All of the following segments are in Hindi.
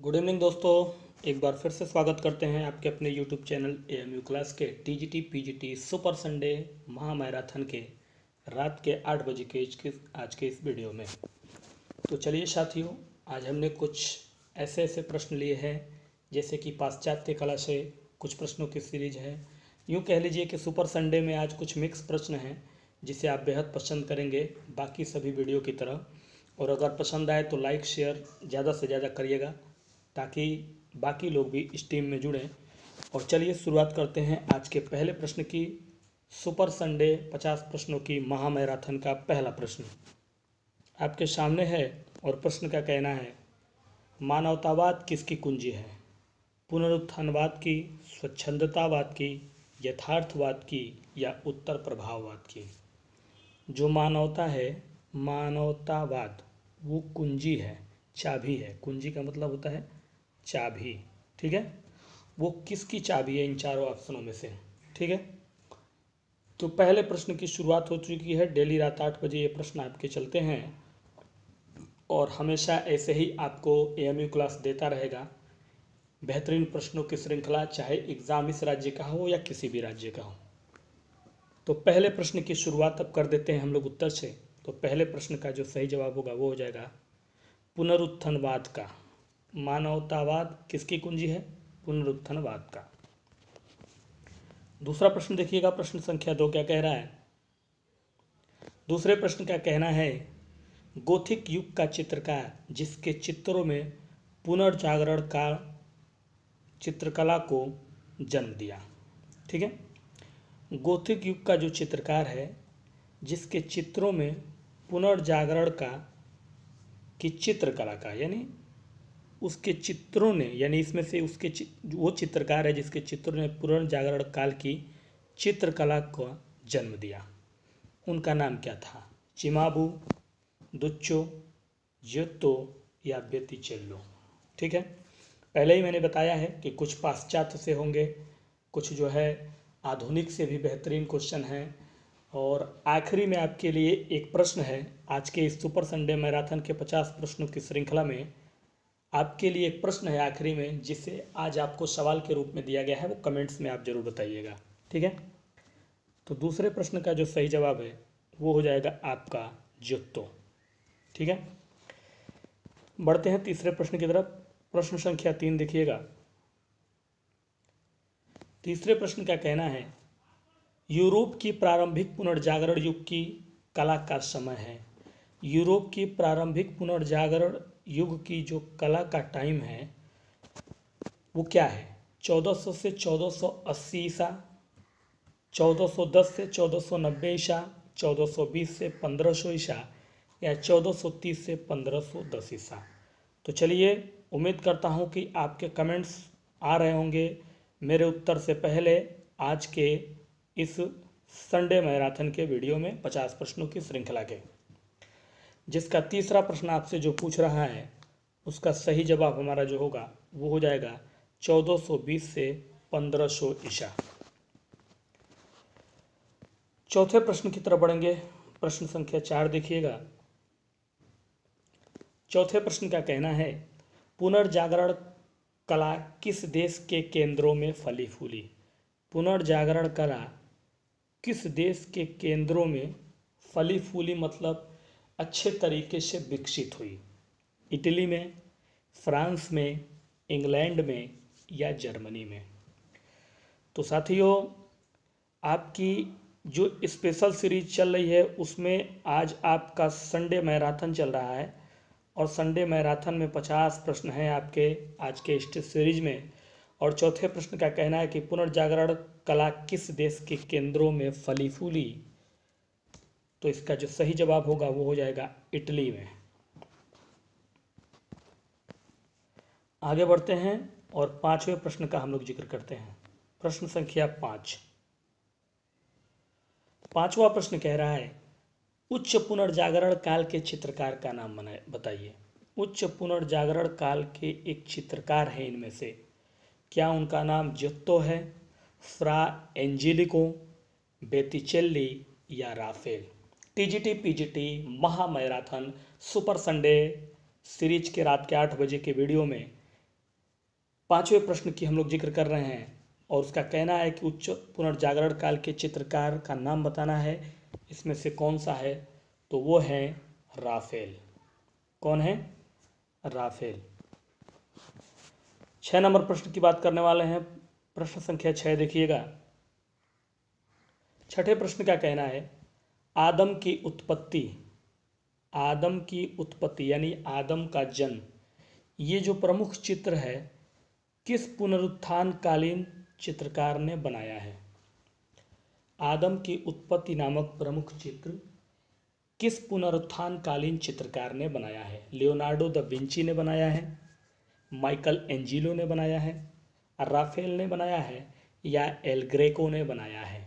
गुड इवनिंग दोस्तों एक बार फिर से स्वागत करते हैं आपके अपने YouTube channel A M U class के T G T P G T super Sunday महामैराथन के रात के आठ बजे के आज के इस वीडियो में तो चलिए साथियों आज हमने कुछ ऐसे ऐसे प्रश्न लिए हैं जैसे कि पाश्चात्य कला से कुछ प्रश्नों की सीरीज है यूँ कह लीजिए कि सुपर संडे में आज कुछ मिक्स प्रश्न हैं जिसे आप बेहद पसंद करेंगे बाकी सभी वीडियो की तरह और अगर पसंद आए तो लाइक शेयर ज़्यादा से ज़्यादा करिएगा ताकि बाकी लोग भी इस टीम में जुड़ें और चलिए शुरुआत करते हैं आज के पहले प्रश्न की सुपर संडे पचास प्रश्नों की महामैराथन का पहला प्रश्न आपके सामने है और प्रश्न का कहना है मानवतावाद किसकी कुंजी है पुनरुत्थानवाद की स्वच्छंदतावाद की यथार्थवाद की या उत्तर प्रभाववाद की जो मानवता है मानवतावाद वो कुंजी है चाबी है कुंजी का मतलब होता है चाबी ठीक है वो किसकी चाबी है इन चारों ऑप्शनों में से ठीक है तो पहले प्रश्न की शुरुआत हो चुकी है डेली रात आठ बजे ये प्रश्न आपके चलते हैं और हमेशा ऐसे ही आपको ए क्लास देता रहेगा बेहतरीन प्रश्नों की श्रृंखला चाहे एग्ज़ाम इस राज्य का हो या किसी भी राज्य का हो तो पहले प्रश्न की शुरुआत अब कर देते हैं हम लोग उत्तर से तो पहले प्रश्न का जो सही जवाब होगा वो हो जाएगा पुनरुत्थानवाद का मानवतावाद किसकी कुंजी है पुनरुत्थानवाद का दूसरा प्रश्न देखिएगा प्रश्न संख्या दो क्या कह रहा है दूसरे प्रश्न का कहना है गोथिक युग का चित्रकार जिसके चित्रों में पुनर्जागरण का चित्रकला को जन्म दिया ठीक है गोथिक युग का जो चित्रकार है जिसके चित्रों में पुनर्जागरण का की चित्रकला का यानी उसके चित्रों ने यानी इसमें से उसके चि, वो चित्रकार है जिसके चित्रों ने पूर्ण जागरण काल की चित्रकला को जन्म दिया उनका नाम क्या था चिमाबू दुच्चो ज्योतो या चिल्लो ठीक है पहले ही मैंने बताया है कि कुछ पाश्चात्य से होंगे कुछ जो है आधुनिक से भी बेहतरीन क्वेश्चन हैं और आखिरी में आपके लिए एक प्रश्न है आज के इस सुपर संडे मैराथन के 50 प्रश्नों की श्रृंखला में आपके लिए एक प्रश्न है आखिरी में जिसे आज आपको सवाल के रूप में दिया गया है वो कमेंट्स में आप ज़रूर बताइएगा ठीक है तो दूसरे प्रश्न का जो सही जवाब है वो हो जाएगा आपका जुत्तो ठीक है बढ़ते हैं तीसरे प्रश्न की तरफ प्रश्न संख्या तीन देखिएगा तीसरे प्रश्न का कहना है यूरोप की प्रारंभिक पुनर्जागरण युग की कला का समय है यूरोप की प्रारंभिक पुनर्जागरण युग की जो कला का टाइम है वो क्या है 1400 से 1480 ईसा 1410 से 1490 ईसा 1420 से 1500 ईसा या 1430 से 1510 ईसा तो चलिए उम्मीद करता हूँ कि आपके कमेंट्स आ रहे होंगे मेरे उत्तर से पहले आज के इस संडे मैराथन के वीडियो में 50 प्रश्नों की श्रृंखला के जिसका तीसरा प्रश्न आपसे जो पूछ रहा है उसका सही जवाब हमारा जो होगा वो हो जाएगा 1420 से 1500 ईशा चौथे प्रश्न की तरफ बढ़ेंगे प्रश्न संख्या चार देखिएगा चौथे प्रश्न का कहना है पुनर्जागरण कला किस देश के केंद्रों में फली फूली पुनर्जागरण कला किस देश के केंद्रों में फली फूली मतलब अच्छे तरीके से विकसित हुई इटली में फ्रांस में इंग्लैंड में या जर्मनी में तो साथियों आपकी जो स्पेशल सीरीज चल रही है उसमें आज आपका संडे मैराथन चल रहा है और संडे मैराथन में पचास प्रश्न हैं आपके आज के इस सीरीज में और चौथे प्रश्न का कहना है कि पुनर्जागरण कला किस देश के केंद्रों में फली फूली तो इसका जो सही जवाब होगा वो हो जाएगा इटली में आगे बढ़ते हैं और पांचवें प्रश्न का हम लोग जिक्र करते हैं प्रश्न संख्या पांच पांचवा प्रश्न कह रहा है उच्च पुनर्जागरण काल के चित्रकार का नाम बताइए उच्च पुनर्जागरण काल के एक चित्रकार हैं इनमें से क्या उनका नाम जित्तो है फ्रा एंजेलिको बेतिचेल्ली या राफेल टीजीटी पीजीटी महामैराथन सुपर संडे सीरीज के रात के आठ बजे के वीडियो में पांचवें प्रश्न की हम लोग जिक्र कर रहे हैं और उसका कहना है कि उच्च पुनर्जागरण काल के चित्रकार का नाम बताना है इसमें से कौन सा है तो वो है राफेल कौन है राफेल छः नंबर प्रश्न की बात करने वाले हैं प्रश्न संख्या छः देखिएगा छठे प्रश्न का कहना है आदम की उत्पत्ति आदम की उत्पत्ति यानी आदम का जन्म ये जो प्रमुख चित्र है किस पुनरुत्थानकालीन चित्रकार ने बनाया है आदम की उत्पत्ति नामक प्रमुख चित्र किस पुनरुत्थानकालीन चित्रकार ने बनाया है लियोनार्डो द विंची ने बनाया है माइकल एंजिलो ने बनाया है राफेल ने बनाया है या एल ग्रेको ने बनाया है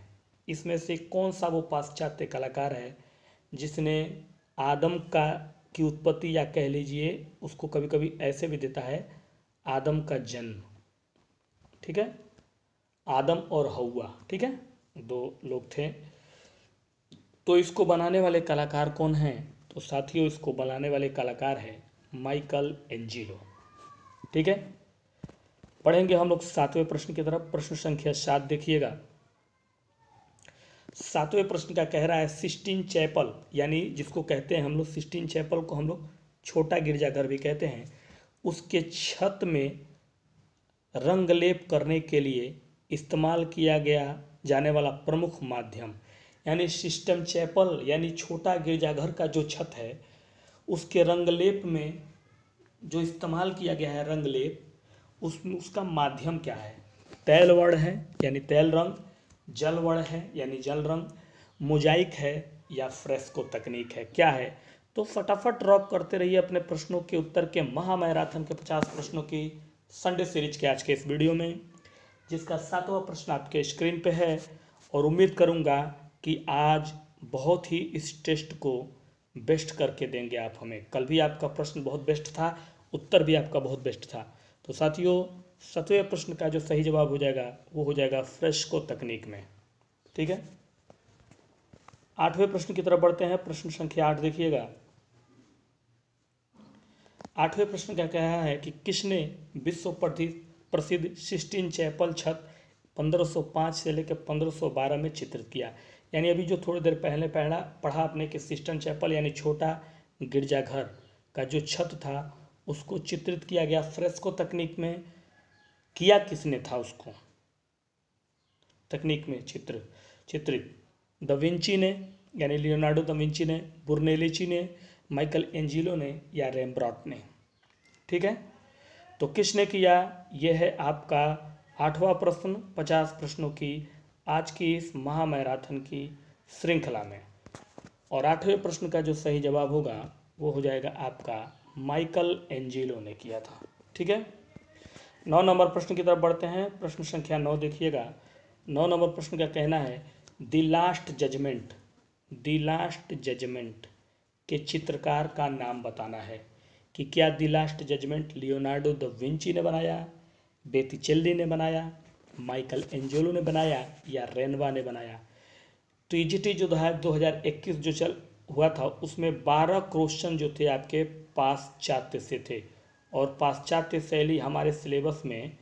इसमें से कौन सा वो पाश्चात्य कलाकार है जिसने आदम का की उत्पत्ति या कह लीजिए उसको कभी कभी ऐसे भी देता है आदम का जन्म ठीक है आदम और हवा ठीक है दो लोग थे तो इसको बनाने वाले कलाकार कौन हैं तो साथियों इसको बनाने वाले कलाकार हैं माइकल एंजिलो ठीक है पढ़ेंगे हम लोग सातवें प्रश्न की तरफ प्रश्न संख्या सात देखिएगा सातवें प्रश्न का कह रहा है सिस्टीन चैपल यानी जिसको कहते हैं हम लोग सिस्टीन चैपल को हम लोग छोटा गिरजाघर भी कहते हैं उसके छत में रंगलेप करने के लिए इस्तेमाल किया गया जाने वाला प्रमुख माध्यम यानी सिस्टम चैपल यानी छोटा गिरजाघर का जो छत है उसके रंगलेप में जो इस्तेमाल किया गया है रंगलेप उसमें उसका माध्यम क्या है तैल वर्ण है यानी तैल रंग जल वर्ण है यानी जल रंग मोजाइक है या फ्रेस्को तकनीक है क्या है तो फटाफट ड्रॉप करते रहिए अपने प्रश्नों के उत्तर के महामैराथन के पचास प्रश्नों की संडे सीरीज के आज के इस वीडियो में जिसका सातवां प्रश्न आपके स्क्रीन पे है और उम्मीद करूँगा कि आज बहुत ही इस टेस्ट को बेस्ट करके देंगे आप हमें कल भी आपका प्रश्न बहुत बेस्ट था उत्तर भी आपका बहुत बेस्ट था तो साथियों सतवें प्रश्न का जो सही जवाब हो जाएगा वो हो जाएगा फ्रेस्को तकनीक में ठीक है आठवें प्रश्न की तरफ बढ़ते हैं प्रश्न संख्या आठ देखिएगा आठवें प्रश्न का कहा है कि किसने विश्व प्रसिद्ध सिस्टीन चैपल छत 1505 से लेकर 1512 में चित्रित किया यानी अभी जो थोड़ी देर पहले पढ़ा पढ़ा आपने कि सिस्टन चैपल यानी छोटा गिरजाघर का जो छत था उसको चित्रित किया गया फ्रेस्को तकनीक में किया किसने था उसको तकनीक में चित्र चित्रित दविंची ने यानी लियोनार्डो दविंची ने बुरनेलिची ने माइकल एंजिलो ने या रेमब्रॉट ने ठीक है तो किसने किया यह है आपका आठवां प्रश्न पचास प्रश्नों की आज की इस महामैराथन की श्रृंखला में और आठवें प्रश्न का जो सही जवाब होगा वो हो जाएगा आपका माइकल एंजिलो ने किया था ठीक है नौ नंबर प्रश्न की तरफ बढ़ते हैं प्रश्न संख्या नौ देखिएगा नौ नंबर प्रश्न का कहना है the last judgment the last judgment के चित्रकार का नाम बताना है कि क्या the last judgment Leonardo da Vinci ने बनाया बेतिचेल्ली ने बनाया माइकल एंजोलो ने बनाया या रेनवा ने बनाया तो टी जो दो हज़ार इक्कीस जो चल हुआ था उसमें बारह क्वेश्चन जो थे आपके पास चाते से थे और पाश्चात्य शैली हमारे सिलेबस में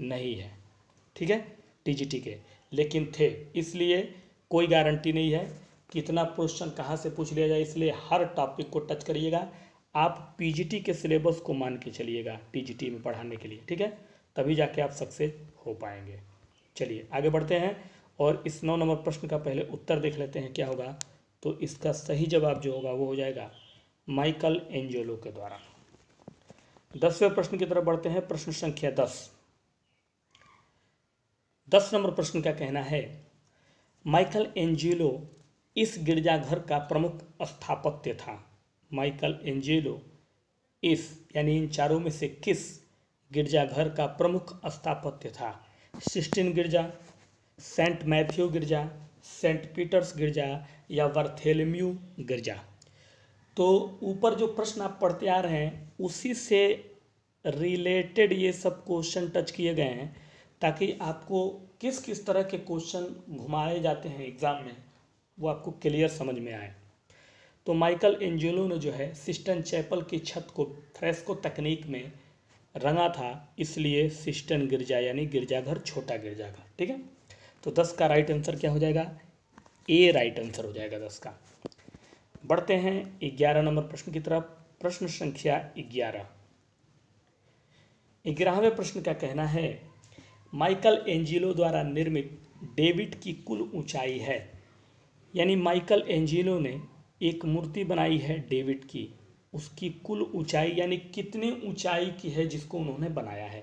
नहीं है ठीक है टीजीटी के लेकिन थे इसलिए कोई गारंटी नहीं है कितना क्वेश्चन कहाँ से पूछ लिया जाए इसलिए हर टॉपिक को टच करिएगा आप पीजीटी के सिलेबस को मान के चलिएगा टीजीटी में पढ़ाने के लिए ठीक है तभी जाके आप सक्सेस हो पाएंगे चलिए आगे बढ़ते हैं और इस नौ नंबर प्रश्न का पहले उत्तर देख लेते हैं क्या होगा तो इसका सही जवाब जो होगा वो हो जाएगा माइकल एंजोलो के द्वारा दसवें प्रश्न की तरफ बढ़ते हैं प्रश्न संख्या दस दस नंबर प्रश्न का कहना है माइकल एंजेलो इस गिरजाघर का प्रमुख स्थापत्य था माइकल एंजेलो इस यानी इन चारों में से किस गिरजाघर का प्रमुख स्थापत्य था सिस्टिन गिरजा सेंट मैथ्यू गिरजा सेंट पीटर्स गिरजा या वर्थेलम्यू गिरजा तो ऊपर जो प्रश्न आप पढ़ते आ रहे हैं उसी से रिलेटेड ये सब क्वेश्चन टच किए गए हैं ताकि आपको किस किस तरह के क्वेश्चन घुमाए जाते हैं एग्ज़ाम में वो आपको क्लियर समझ में आए तो माइकल एंजेलो ने जो है सिस्टन चैपल की छत को फ्रेस्को तकनीक में रंगा था इसलिए सिस्टन गिरजा यानी गिरजाघर छोटा गिरजाघर ठीक है तो दस का राइट आंसर क्या हो जाएगा ए राइट आंसर हो जाएगा दस का बढ़ते हैं ग्यारह नंबर प्रश्न की तरफ प्रश्न संख्या ग्यारह ग्यारहवें प्रश्न का कहना है माइकल एंजिलो द्वारा निर्मित डेविड की कुल ऊंचाई है यानी माइकल एंजिलो ने एक मूर्ति बनाई है डेविड की उसकी कुल ऊंचाई यानी कितनी ऊंचाई की है जिसको उन्होंने बनाया है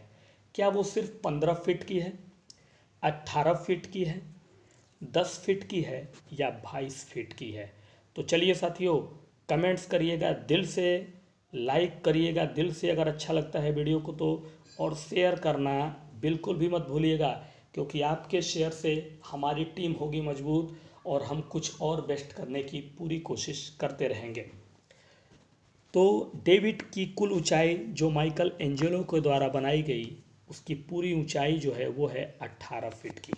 क्या वो सिर्फ पंद्रह फिट की है अट्ठारह फिट की है दस फिट की है या बाईस फिट की है तो चलिए साथियों कमेंट्स करिएगा दिल से लाइक करिएगा दिल से अगर अच्छा लगता है वीडियो को तो और शेयर करना बिल्कुल भी मत भूलिएगा क्योंकि आपके शेयर से हमारी टीम होगी मजबूत और हम कुछ और बेस्ट करने की पूरी कोशिश करते रहेंगे तो डेविड की कुल ऊंचाई जो माइकल एंजेलो के द्वारा बनाई गई उसकी पूरी ऊंचाई जो है वो है 18 फीट की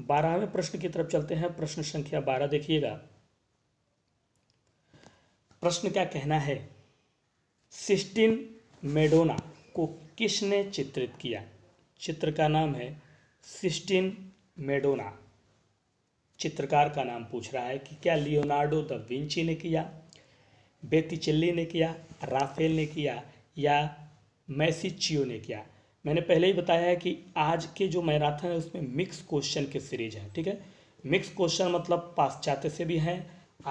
बारहवें प्रश्न की तरफ चलते हैं प्रश्न संख्या बारह देखिएगा प्रश्न क्या कहना है सिस्टिन मेडोना को किसने चित्रित किया चित्र का नाम है सिस्टिन मेडोना चित्रकार का नाम पूछ रहा है कि क्या लियोनार्डो द विंची ने किया बेतीचिल्ली ने किया राफेल ने किया या मैसीचियो ने किया मैंने पहले ही बताया है कि आज के जो मैराथन है उसमें मिक्स क्वेश्चन की सीरीज है ठीक है मिक्स क्वेश्चन मतलब पाश्चात्य से भी हैं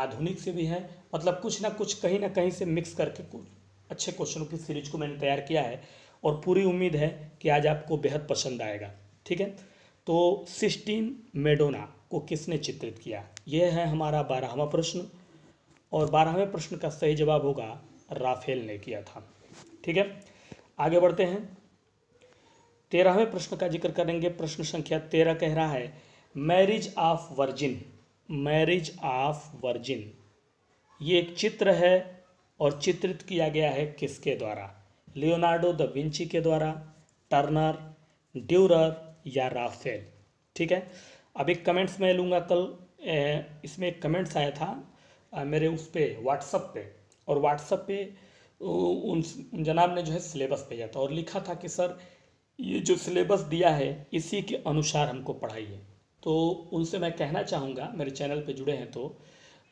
आधुनिक से भी हैं मतलब कुछ ना कुछ कहीं ना कहीं से मिक्स करके अच्छे क्वेश्चनों की सीरीज को मैंने तैयार किया है और पूरी उम्मीद है कि आज आपको बेहद पसंद आएगा ठीक है तो सिस्टीन मेडोना को किसने चित्रित किया यह है हमारा बारहवा प्रश्न और बारहवें प्रश्न का सही जवाब होगा राफेल ने किया था ठीक है आगे बढ़ते हैं तेरहवें प्रश्न का जिक्र करेंगे प्रश्न संख्या तेरह कह रहा है marriage of virgin marriage of virgin ये एक चित्र है और चित्रित किया गया है किसके द्वारा लियोनार्डो द विंची के द्वारा टर्नर ड्यूरर या राफेल ठीक है अब एक कमेंट्स मैं लूँगा कल ए, इसमें एक कमेंट्स आया था आ, मेरे उस पर व्हाट्सअप पे और व्हाट्सअप पे उन, उन जनाब ने जो है सिलेबस भेजा था और लिखा था कि सर ये जो सिलेबस दिया है इसी के अनुसार हमको पढ़ाइए तो उनसे मैं कहना चाहूँगा मेरे चैनल पे जुड़े हैं तो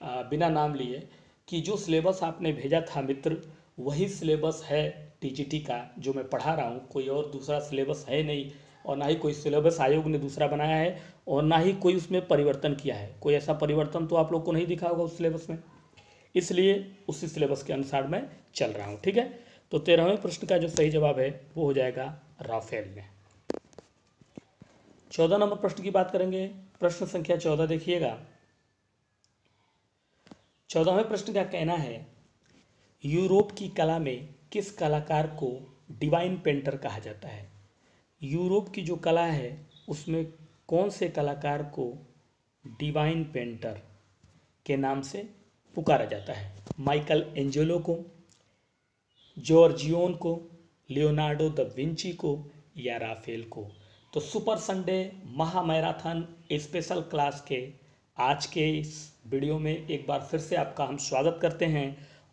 आ, बिना नाम लिए कि जो सिलेबस आपने भेजा था मित्र वही सिलेबस है टीजीटी का जो मैं पढ़ा रहा हूँ कोई और दूसरा सिलेबस है नहीं और ना ही कोई सिलेबस आयोग ने दूसरा बनाया है और ना ही कोई उसमें परिवर्तन किया है कोई ऐसा परिवर्तन तो आप लोग को नहीं दिखा होगा उस सिलेबस में इसलिए उसी सिलेबस के अनुसार मैं चल रहा हूँ ठीक है तो तेरहवें प्रश्न का जो सही जवाब है वो हो जाएगा राफेल में चौदह नंबर प्रश्न की बात करेंगे प्रश्न संख्या चौदह देखिएगा चौदहवें प्रश्न का कहना है यूरोप की कला में किस कलाकार को डिवाइन पेंटर कहा जाता है यूरोप की जो कला है उसमें कौन से कलाकार को डिवाइन पेंटर के नाम से पुकारा जाता है माइकल एंजेलो को जॉर्जियोन को लियोनार्डो द विंची को या राफेल को तो सुपर संडे महामैराथन स्पेशल क्लास के आज के इस वीडियो में एक बार फिर से आपका हम स्वागत करते हैं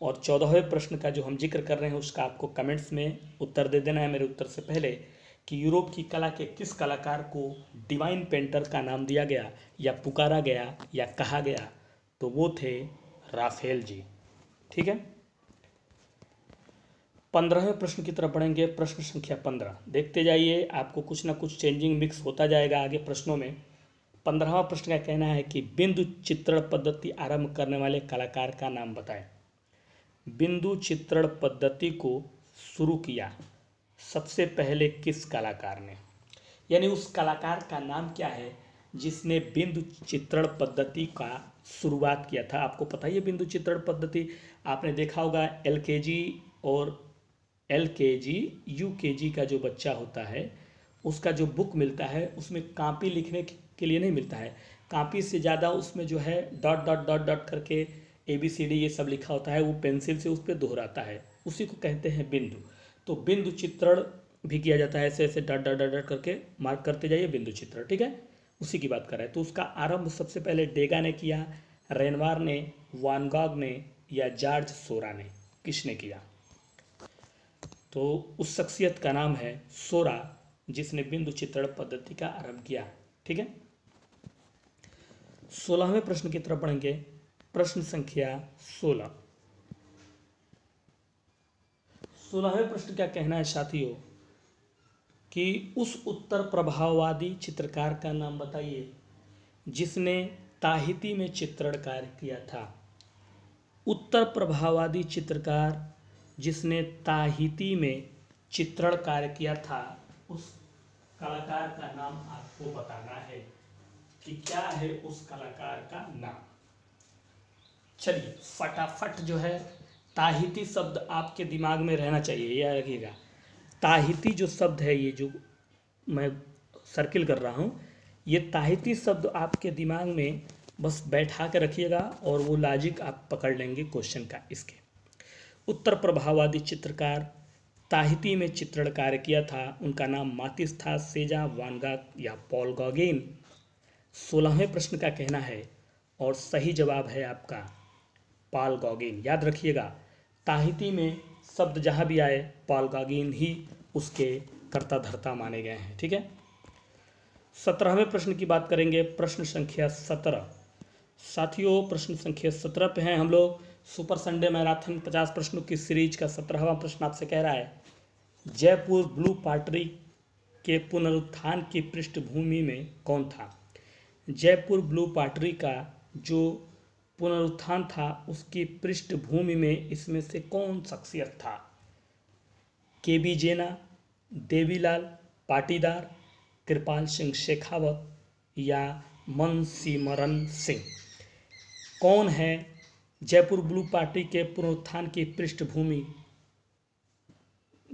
और चौदहवें प्रश्न का जो हम जिक्र कर रहे हैं उसका आपको कमेंट्स में उत्तर दे देना है मेरे उत्तर से पहले कि यूरोप की कला के किस कलाकार को डिवाइन पेंटर का नाम दिया गया या पुकारा गया या कहा गया तो वो थे राफेल जी ठीक है पंद्रहवें प्रश्न की तरफ बढ़ेंगे प्रश्न संख्या पंद्रह देखते जाइए आपको कुछ ना कुछ चेंजिंग मिक्स होता जाएगा आगे प्रश्नों में पंद्रहवा प्रश्न का कहना है कि बिंदु चित्रण पद्धति आरंभ करने वाले कलाकार का नाम बताएं बिंदु चित्रण पद्धति को शुरू किया सबसे पहले किस कलाकार ने यानी उस कलाकार का नाम क्या है जिसने बिंदु चित्रण पद्धति का शुरुआत किया था आपको पता ही है बिंदु चित्रण पद्धति आपने देखा होगा एल और एल के जी यू के जी का जो बच्चा होता है उसका जो बुक मिलता है उसमें कापी लिखने के लिए नहीं मिलता है कापी से ज़्यादा उसमें जो है डॉट डॉट डॉट डॉट करके ए बी सी डी ये सब लिखा होता है वो पेंसिल से उस पर दोहराता है उसी को कहते हैं बिंदु तो बिंदु चित्रण भी किया जाता है ऐसे ऐसे डॉट डॉट डॉट डॉट करके मार्क करते जाइए बिंदु चित्रण ठीक है उसी की बात कर रहे हैं तो उसका आरंभ सबसे पहले डेगा ने किया रेनवार ने वानगॉग ने या जॉर्ज सोरा ने किसने किया तो उस शख्सियत का नाम है सोरा जिसने बिंदु चित्रण पद्धति का आरंभ किया ठीक है सोलहवें प्रश्न की तरफ बढ़ेंगे प्रश्न संख्या सोलह सोलहवें प्रश्न क्या कहना है साथियों कि उस उत्तर प्रभाववादी चित्रकार का नाम बताइए जिसने ताहिती में चित्रण कार्य किया था उत्तर प्रभाववादी चित्रकार जिसने ताहिती में चित्रण कार्य किया था उस कलाकार का नाम आपको बताना है कि क्या है उस कलाकार का नाम चलिए फटाफट जो है ताहिती शब्द आपके दिमाग में रहना चाहिए यह रखिएगा ताहिती जो शब्द है ये जो मैं सर्किल कर रहा हूँ ये ताहिती शब्द आपके दिमाग में बस बैठा के रखिएगा और वो लॉजिक आप पकड़ लेंगे क्वेश्चन का इसके उत्तर प्रभावादी चित्रकार ताहिती में चित्रण कार्य किया था उनका नाम मातिस था सेजा वानगा या पॉल गॉगेन सोलहवें प्रश्न का कहना है और सही जवाब है आपका पाल गॉगेन याद रखिएगा ताहिती में शब्द जहाँ भी आए पाल गॉगेन ही उसके कर्ता धर्ता माने गए हैं ठीक है सत्रहवें प्रश्न की बात करेंगे प्रश्न संख्या सत्रह साथियों प्रश्न संख्या सत्रह पे हैं हम लोग सुपर संडे मैराथन 50 प्रश्नों की सीरीज का सत्रहवा प्रश्न आपसे कह रहा है जयपुर ब्लू पार्टी के पुनरुत्थान की पृष्ठभूमि में कौन था जयपुर ब्लू पार्टी का जो पुनरुत्थान था उसकी पृष्ठभूमि में इसमें से कौन शख्सियत था के बी जेना देवीलाल पाटीदार कृपाल सिंह शेखावत या मनसीमरन सिंह कौन है जयपुर ब्लू पार्टी के पुनरुत्थान की पृष्ठभूमि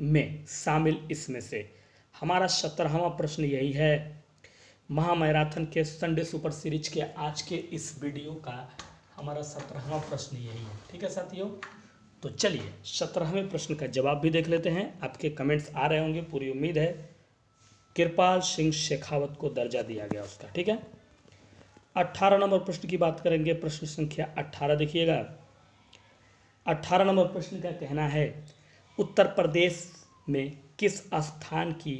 में शामिल इसमें से हमारा सत्रहवा प्रश्न यही है महामैराथन के संडे सुपर सीरीज के आज के इस वीडियो का हमारा सत्रहवा प्रश्न यही है ठीक है साथियों तो चलिए सत्रहवें प्रश्न का जवाब भी देख लेते हैं आपके कमेंट्स आ रहे होंगे पूरी उम्मीद है कृपाल सिंह शेखावत को दर्जा दिया गया उसका ठीक है अट्ठारह नंबर प्रश्न की बात करेंगे प्रश्न संख्या अट्ठारह देखिएगा अट्ठारह नंबर प्रश्न का कहना है उत्तर प्रदेश में किस स्थान की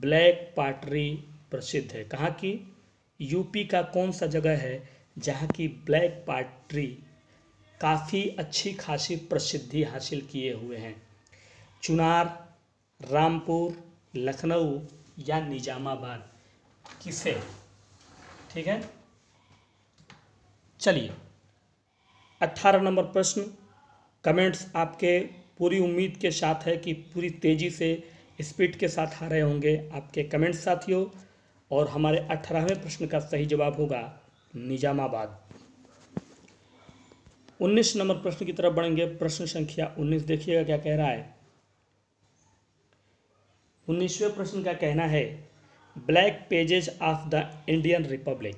ब्लैक पाटरी प्रसिद्ध है कहाँ की यूपी का कौन सा जगह है जहाँ की ब्लैक पाटरी काफ़ी अच्छी खासी प्रसिद्धि हासिल किए हुए हैं चुनार रामपुर लखनऊ या निजामाबाद किसे ठीक है चलिए अट्ठारह नंबर प्रश्न कमेंट्स आपके पूरी उम्मीद के साथ है कि पूरी तेज़ी से स्पीड के साथ आ रहे होंगे आपके कमेंट्स साथियों और हमारे अठारहवें प्रश्न का सही जवाब होगा निजामाबाद उन्नीस नंबर प्रश्न की तरफ बढ़ेंगे प्रश्न संख्या उन्नीस देखिएगा क्या कह रहा है उन्नीसवें प्रश्न का कहना है black pages of the Indian republic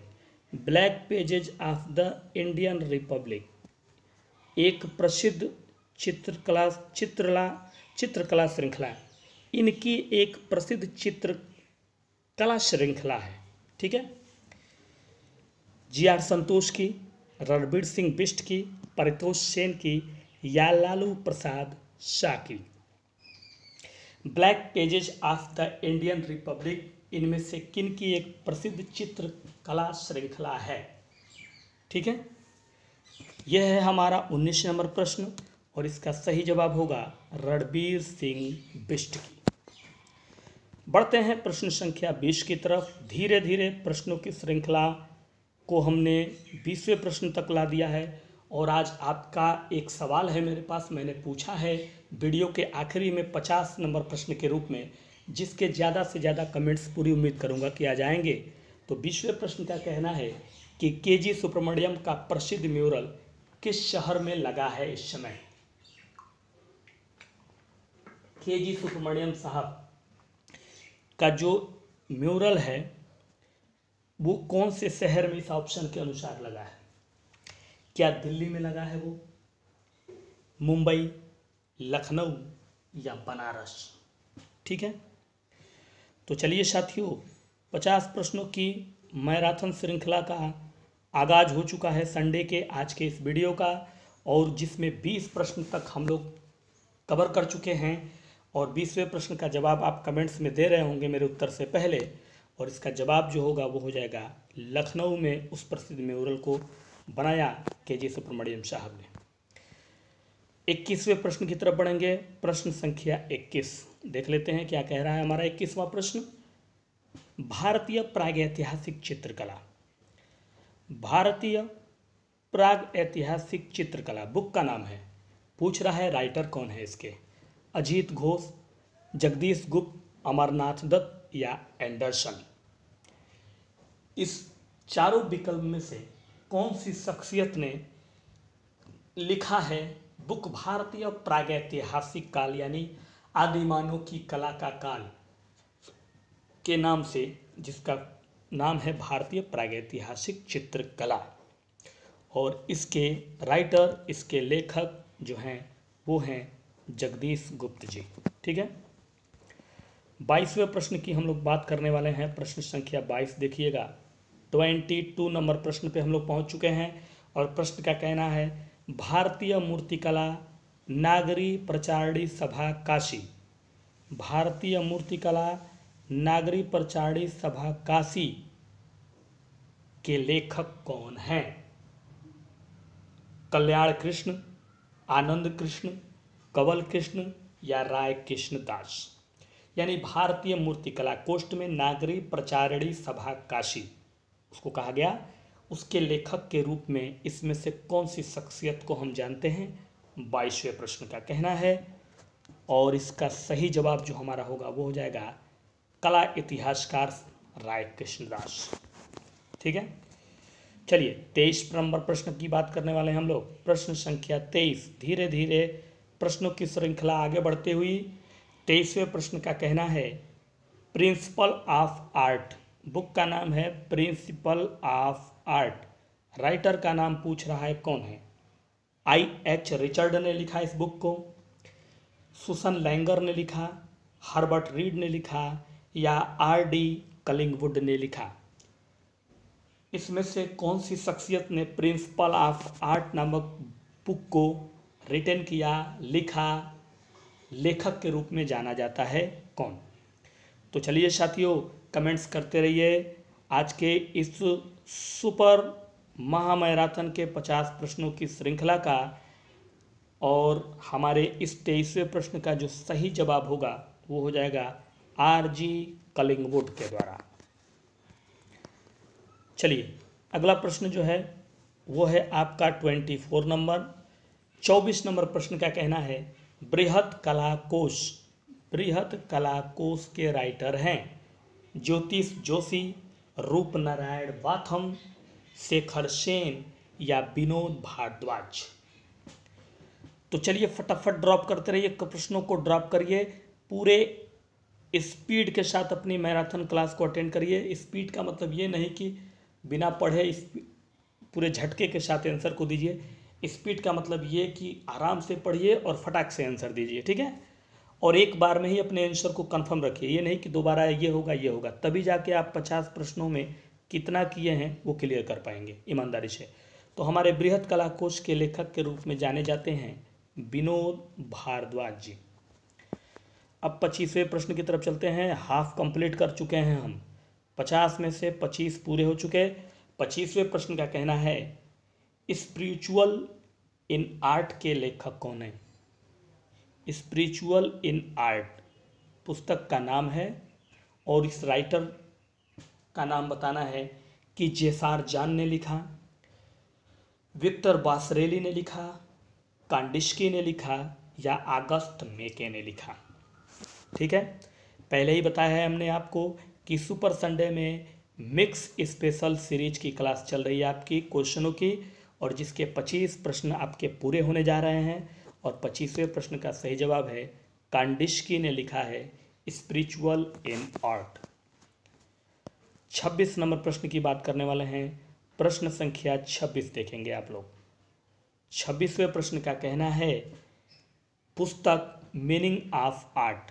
black pages of the Indian republic एक प्रसिद्ध चित्रकला चित्रला चित्रकला श्रृंखला इनकी एक प्रसिद्ध चित्र कला श्रृंखला है ठीक है जी आर संतोष की रणबीर सिंह बिष्ट की परितोष सेन की या लालू प्रसाद शाह की black pages of the Indian republic इनमें से किन की एक प्रसिद्ध चित्र कला श्रृंखला है ठीक है यह है हमारा उन्नीस नंबर प्रश्न और इसका सही जवाब होगा रणबीर सिंह बिष्ट की बढ़ते हैं प्रश्न संख्या बीस की तरफ धीरे धीरे प्रश्नों की श्रृंखला को हमने बीसवें प्रश्न तक ला दिया है और आज आपका एक सवाल है मेरे पास मैंने पूछा है वीडियो के आखिरी में पचास नंबर प्रश्न के रूप में जिसके ज़्यादा से ज़्यादा कमेंट्स पूरी उम्मीद करूँगा कि आ जाएंगे तो विश्व प्रश्न का कहना है कि के जी सुब्रमण्यम का प्रसिद्ध म्यूरल किस शहर में लगा है इस समय के जी सुब्रमण्यम साहब का जो म्यूरल है वो कौन से शहर में इस ऑप्शन के अनुसार लगा है क्या दिल्ली में लगा है वो मुंबई लखनऊ या बनारस ठीक है तो चलिए साथियों पचास प्रश्नों की मैराथन श्रृंखला का आगाज हो चुका है संडे के आज के इस वीडियो का और जिसमें बीस प्रश्न तक हम लोग कवर कर चुके हैं और बीसवें प्रश्न का जवाब आप कमेंट्स में दे रहे होंगे मेरे उत्तर से पहले और इसका जवाब जो होगा वो हो जाएगा लखनऊ में उस प्रसिद्ध म्यूरल को बनाया के जी सुब्रमण्यम साहब ने इक्कीसवें प्रश्न की तरफ बढ़ेंगे प्रश्न संख्या इक्कीस देख लेते हैं क्या कह रहा है हमारा इक्कीसवां प्रश्न भारतीय प्राग ऐतिहासिक चित्रकला भारतीय प्राग ऐतिहासिक चित्रकला बुक का नाम है पूछ रहा है राइटर कौन है इसके अजीत घोष जगदीश गुप्त अमरनाथ दत्त या एंडरसन इस चारों विकल्प में से कौन सी शख्सियत ने लिखा है बुक भारतीय प्राग ऐतिहासिक काल यानी आदिमानव की कला का काल के नाम से जिसका नाम है भारतीय प्रागैतिहासिक चित्रकला और इसके राइटर इसके लेखक जो हैं वो हैं जगदीश गुप्त जी ठीक है बाईसवें प्रश्न की हम लोग बात करने वाले हैं प्रश्न संख्या बाईस देखिएगा ट्वेंटी टू नंबर प्रश्न पे हम लोग पहुंच चुके हैं और प्रश्न का कहना है भारतीय मूर्तिकला नागरी प्रचारणी सभा काशी भारतीय मूर्तिकला नागरी प्रचारणी सभा काशी के लेखक कौन हैं कल्याण कृष्ण आनंद कृष्ण कवल कृष्ण या राय कृष्ण दास यानी भारतीय मूर्तिकला कोष्ठ में नागरी प्रचारणी सभा काशी उसको कहा गया उसके लेखक के रूप में इसमें से कौन सी शख्सियत को हम जानते हैं बाईसवें प्रश्न का कहना है और इसका सही जवाब जो हमारा होगा वो हो जाएगा कला इतिहासकार राय कृष्णदास ठीक है चलिए तेईस नंबर प्रश्न की बात करने वाले हैं हम लोग प्रश्न संख्या तेईस धीरे धीरे प्रश्नों की श्रृंखला आगे बढ़ते हुई तेईसवें प्रश्न का कहना है प्रिंसिपल ऑफ आर्ट बुक का नाम है प्रिंसिपल ऑफ आर्ट राइटर का नाम पूछ रहा है कौन है आई एच रिचर्ड ने लिखा इस बुक को सुसन लैंगर ने लिखा हर्बर्ट रीड ने लिखा या आर डी कलिंगवुड ने लिखा इसमें से कौन सी शख्सियत ने प्रिंसिपल ऑफ आर्ट नामक बुक को रिटर्न किया लिखा लेखक के रूप में जाना जाता है कौन तो चलिए साथियों कमेंट्स करते रहिए आज के इस सुपर महामैराथन के 50 प्रश्नों की श्रृंखला का और हमारे इस तेईसवें प्रश्न का जो सही जवाब होगा वो हो जाएगा आर जी कलिंगवुड के द्वारा चलिए अगला प्रश्न जो है वो है आपका ट्वेंटी फोर नंबर चौबीस नंबर प्रश्न का कहना है बृहत कोष बृहत कला कोष के राइटर हैं ज्योतिष जोशी रूप नारायण बाथम शेखर सेन या विनोद भारद्वाज तो चलिए फटाफट ड्रॉप करते रहिए प्रश्नों को ड्रॉप करिए पूरे स्पीड के साथ अपनी मैराथन क्लास को अटेंड करिए स्पीड का मतलब ये नहीं कि बिना पढ़े पूरे झटके के साथ आंसर को दीजिए स्पीड का मतलब ये कि आराम से पढ़िए और फटाक से आंसर दीजिए ठीक है और एक बार में ही अपने आंसर को कंफर्म रखिए ये नहीं कि दोबारा ये होगा ये होगा तभी जाके आप पचास प्रश्नों में कितना किए हैं वो क्लियर कर पाएंगे ईमानदारी से तो हमारे बृहद कला कोश के लेखक के रूप में जाने जाते हैं विनोद भारद्वाज जी अब पच्चीसवें प्रश्न की तरफ चलते हैं हाफ कंप्लीट कर चुके हैं हम पचास में से पच्चीस पूरे हो चुके पच्चीसवें प्रश्न का कहना है स्पिरिचुअल इन आर्ट के लेखक कौन है स्पिरिचुअल इन आर्ट पुस्तक का नाम है और इस राइटर का नाम बताना है कि जेसार जान ने लिखा विक्टर बासरेली ने लिखा कांडिश्की ने लिखा या अगस्त मेके ने लिखा ठीक है पहले ही बताया है हमने आपको कि सुपर संडे में मिक्स स्पेशल सीरीज की क्लास चल रही है आपकी क्वेश्चनों की और जिसके 25 प्रश्न आपके पूरे होने जा रहे हैं और 25वें प्रश्न का सही जवाब है कांडिश्की ने लिखा है स्पिरिचुअल इन आर्ट 26 नंबर प्रश्न की बात करने वाले हैं प्रश्न संख्या 26 देखेंगे आप लोग 26वें प्रश्न का कहना है पुस्तक मीनिंग ऑफ आर्ट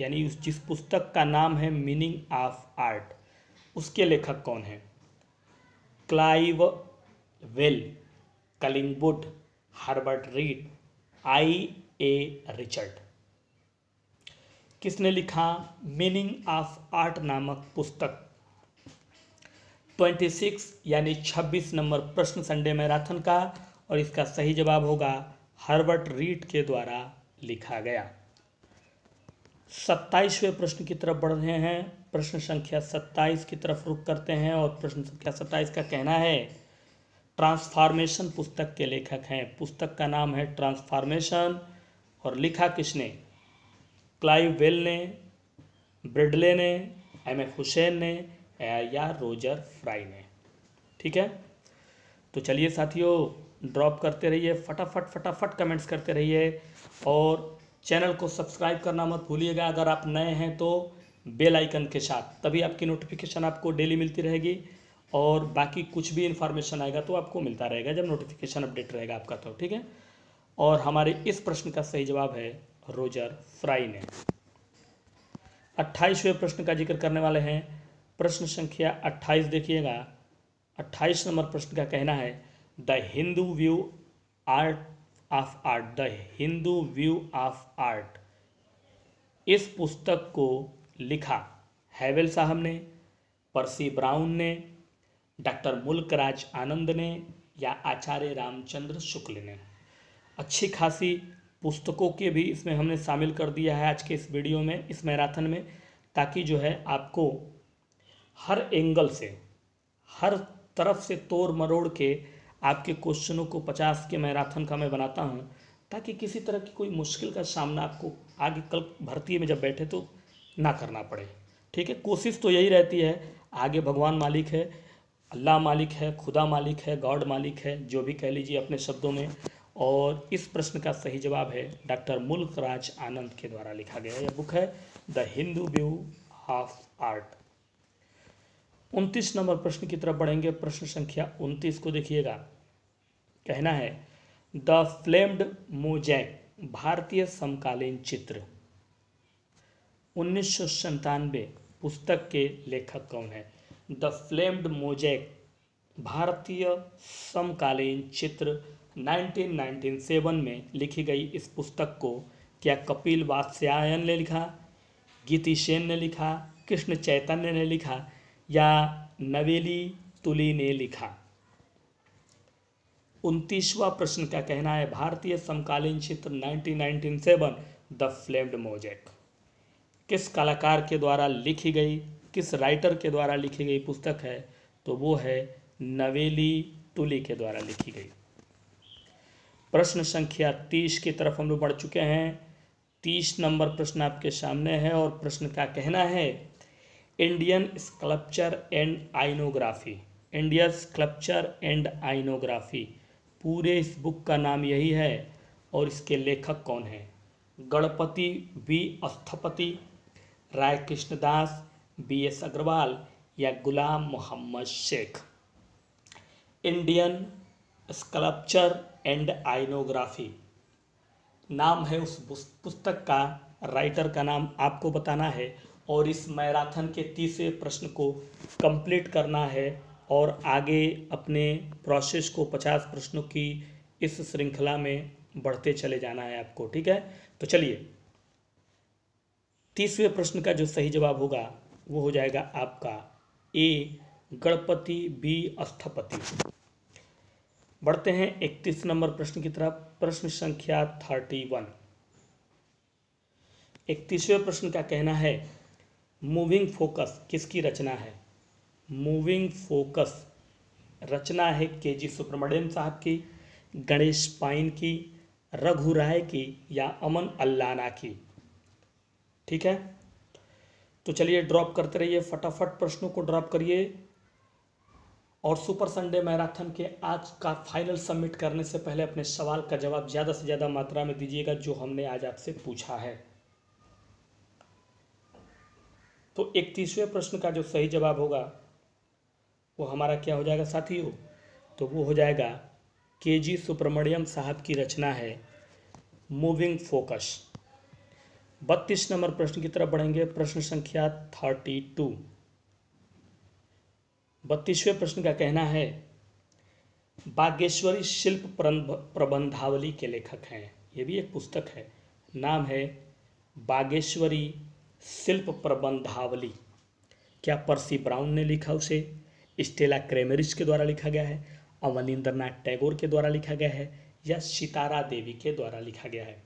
यानी उस जिस पुस्तक का नाम है मीनिंग ऑफ आर्ट उसके लेखक कौन है Clive Bell Collingwood Herbert Read I A Richard किसने लिखा मीनिंग ऑफ आर्ट नामक पुस्तक ट्वेंटी सिक्स यानी छब्बीस नंबर प्रश्न संडे मैराथन का और इसका सही जवाब होगा हर्बर्ट रीट के द्वारा लिखा गया सत्ताईसवें प्रश्न की तरफ बढ़ रहे हैं प्रश्न संख्या सत्ताईस की तरफ रुख करते हैं और प्रश्न संख्या सत्ताईस का कहना है ट्रांसफॉर्मेशन पुस्तक के लेखक हैं पुस्तक का नाम है ट्रांसफॉर्मेशन और लिखा किसने क्लाइव वेल ने ब्रिडले ने एम एफ हुसैन ने या रोजर फ्राई ने ठीक है तो चलिए साथियों ड्रॉप करते रहिए फटाफट फटाफट कमेंट्स करते रहिए और चैनल को सब्सक्राइब करना मत भूलिएगा अगर आप नए हैं तो बेल आइकन के साथ तभी आपकी नोटिफिकेशन आपको डेली मिलती रहेगी और बाकी कुछ भी इन्फॉर्मेशन आएगा तो आपको मिलता रहेगा जब नोटिफिकेशन अपडेट रहेगा आपका तो ठीक है और हमारे इस प्रश्न का सही जवाब है रोजर फ्राई ने अट्ठाईसवें प्रश्न का जिक्र करने वाले हैं प्रश्न संख्या 28 देखिएगा 28 नंबर प्रश्न का कहना है the Hindu view art of art the Hindu view of art इस पुस्तक को लिखा हैवेल साहब ने परसी ब्राउन ने डॉक्टर मुल्कराज आनंद ने या आचार्य रामचंद्र शुक्ल ने अच्छी खासी पुस्तकों के भी इसमें हमने शामिल कर दिया है आज के इस वीडियो में इस मैराथन में ताकि जो है आपको हर एंगल से हर तरफ से तोड़ मरोड़ के आपके क्वेश्चनों को पचास के मैराथन का मैं बनाता हूँ ताकि किसी तरह की कोई मुश्किल का सामना आपको आगे कल भर्ती में जब बैठे तो ना करना पड़े ठीक है कोशिश तो यही रहती है आगे भगवान मालिक है अल्लाह मालिक है खुदा मालिक है गॉड मालिक है जो भी कह लीजिए अपने शब्दों में और इस प्रश्न का सही जवाब है डॉक्टर मुल्क राज आनंद के द्वारा लिखा गया यह बुक है the Hindu view of art उनतीस नंबर प्रश्न की तरफ बढ़ेंगे प्रश्न संख्या उनतीस को देखिएगा कहना है द फ्लेम्ड मोजैक भारतीय समकालीन चित्र उन्नीस पुस्तक के लेखक कौन है द फ्लेम्ड मोजैक भारतीय समकालीन चित्र 1997 में लिखी गई इस पुस्तक को क्या कपिल वात्स्यायन ने लिखा गीति सेन ने लिखा कृष्ण चैतन्य ने लिखा या नवेली तुली ने लिखा उनतीसवा प्रश्न का कहना है भारतीय समकालीन चित्र 1997 द फ्लेम्ड मोजेक किस कलाकार के द्वारा लिखी गई किस राइटर के द्वारा लिखी गई पुस्तक है तो वो है नवेली तुली के द्वारा लिखी गई प्रश्न संख्या तीस की तरफ हम लोग बढ़ चुके हैं तीस नंबर प्रश्न आपके सामने है और प्रश्न का कहना है Indian sculpture and iconography Indian sculpture and iconography पूरे इस बुक का नाम यही है और इसके लेखक कौन हैं Ganapati B Sthapati Rai Krishnadas B S Agrawal या Ghulam Mohammed Sheikh Indian sculpture and iconography नाम है उस पुस्तक का राइटर का नाम आपको बताना है और इस मैराथन के तीसरे प्रश्न को कंप्लीट करना है और आगे अपने प्रोसेस को पचास प्रश्नों की इस श्रृंखला में बढ़ते चले जाना है आपको ठीक है तो चलिए तीसवें प्रश्न का जो सही जवाब होगा वो हो जाएगा आपका ए गणपति बी अस्थपति बढ़ते हैं इकतीस नंबर प्रश्न की तरफ प्रश्न संख्या थर्टी वन इकतीसवें प्रश्न का कहना है मूविंग फोकस किसकी रचना है मूविंग फोकस रचना है के जी सुब्रमण्यम साहब की गणेश पाइन की रघु राय की या अमन अल्लाना की ठीक है तो चलिए ड्रॉप करते रहिए फटाफट प्रश्नों को ड्रॉप करिए और सुपर संडे मैराथन के आज का फाइनल सबमिट करने से पहले अपने सवाल का जवाब ज़्यादा से ज़्यादा मात्रा में दीजिएगा जो हमने आज आपसे पूछा है तो इकतीसवें प्रश्न का जो सही जवाब होगा वो हमारा क्या हो जाएगा साथियों तो वो हो जाएगा के जी सुब्रमण्यम साहब की रचना है मूविंग फोकस बत्तीस नंबर प्रश्न की तरफ बढ़ेंगे प्रश्न संख्या थर्टी टू बत्तीसवें प्रश्न का कहना है बागेश्वरी शिल्प प्रबंधावली के लेखक हैं ये भी एक पुस्तक है नाम है बागेश्वरी शिल्प प्रबंधावली क्या पर्सी ब्राउन ने लिखा उसे स्टेला क्रेमरिज के द्वारा लिखा गया है अमलिंद्र नाथ टैगोर के द्वारा लिखा गया है या सितारा देवी के द्वारा लिखा गया है